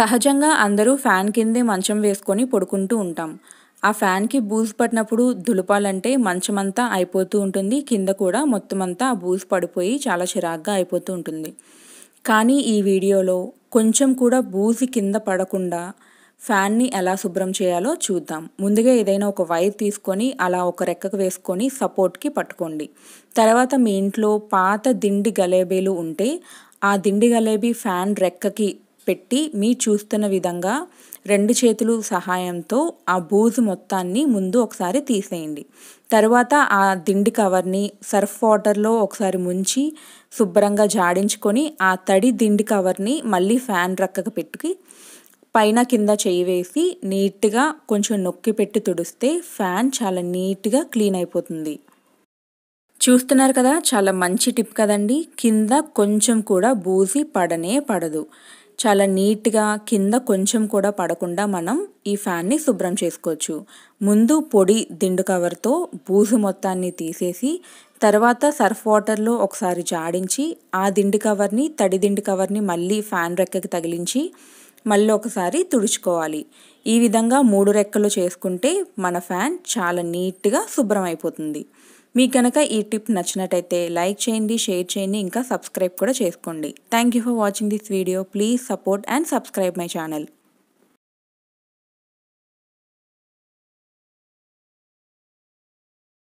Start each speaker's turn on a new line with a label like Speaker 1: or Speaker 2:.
Speaker 1: సహజంగా అందరూ ఫ్యాన్ కిందే మంచం వేసుకొని పడుకుంటూ ఉంటాం ఆ ఫ్యాన్కి బూజు పట్టినప్పుడు దులపాలంటే మంచమంతా అయిపోతూ ఉంటుంది కింద కూడా మొత్తం అంతా బూజు పడిపోయి చాలా చిరాగ్గా అయిపోతూ ఉంటుంది కానీ ఈ వీడియోలో కొంచెం కూడా బూజు కింద పడకుండా ఫ్యాన్ని ఎలా శుభ్రం చేయాలో చూద్దాం ముందుగా ఏదైనా ఒక వైర్ తీసుకొని అలా ఒక రెక్కకు వేసుకొని సపోర్ట్కి పట్టుకోండి తర్వాత మీ ఇంట్లో పాత దిండి గలేబీలు ఉంటే ఆ దిండి గలేబీ ఫ్యాన్ రెక్కకి పెట్టి మీ చూస్తున్న విధంగా రెండు చేతులు సహాయంతో ఆ బూజు మొత్తాన్ని ముందు ఒకసారి తీసేయండి తర్వాత ఆ దిండి కవర్ని సర్ఫ్ వాటర్లో ఒకసారి ముంచి శుభ్రంగా జాడించుకొని ఆ తడి దిండి కవర్ని మళ్ళీ ఫ్యాన్ రక్కకు పెట్టుకి పైన కింద చేయి వేసి నీట్గా కొంచెం నొక్కి పెట్టి తుడిస్తే ఫ్యాన్ చాలా నీట్గా క్లీన్ అయిపోతుంది చూస్తున్నారు కదా చాలా మంచి టిప్ కదండి కింద కొంచెం కూడా బూసి పడనే పడదు చాలా నీట్గా కింద కొంచెం కూడా పడకుండా మనం ఈ ఫ్యాన్ని శుభ్రం చేసుకోవచ్చు ముందు పొడి దిండు కవర్తో బూజు మొత్తాన్ని తీసేసి తర్వాత సర్ఫ్ వాటర్లో ఒకసారి జాడించి ఆ దిండు కవర్ని తడి దిండు కవర్ని మళ్ళీ ఫ్యాన్ రెక్కకి తగిలించి మళ్ళీ ఒకసారి తుడుచుకోవాలి ఈ విధంగా మూడు రెక్కలు చేసుకుంటే మన ఫ్యాన్ చాలా నీట్గా శుభ్రం అయిపోతుంది మీ కనుక ఈ టిప్ నచ్చినట్టయితే లైక్ చేయండి షేర్ చేయండి ఇంకా సబ్స్క్రైబ్ కూడా చేసుకోండి thank you for watching this video please support and subscribe my channel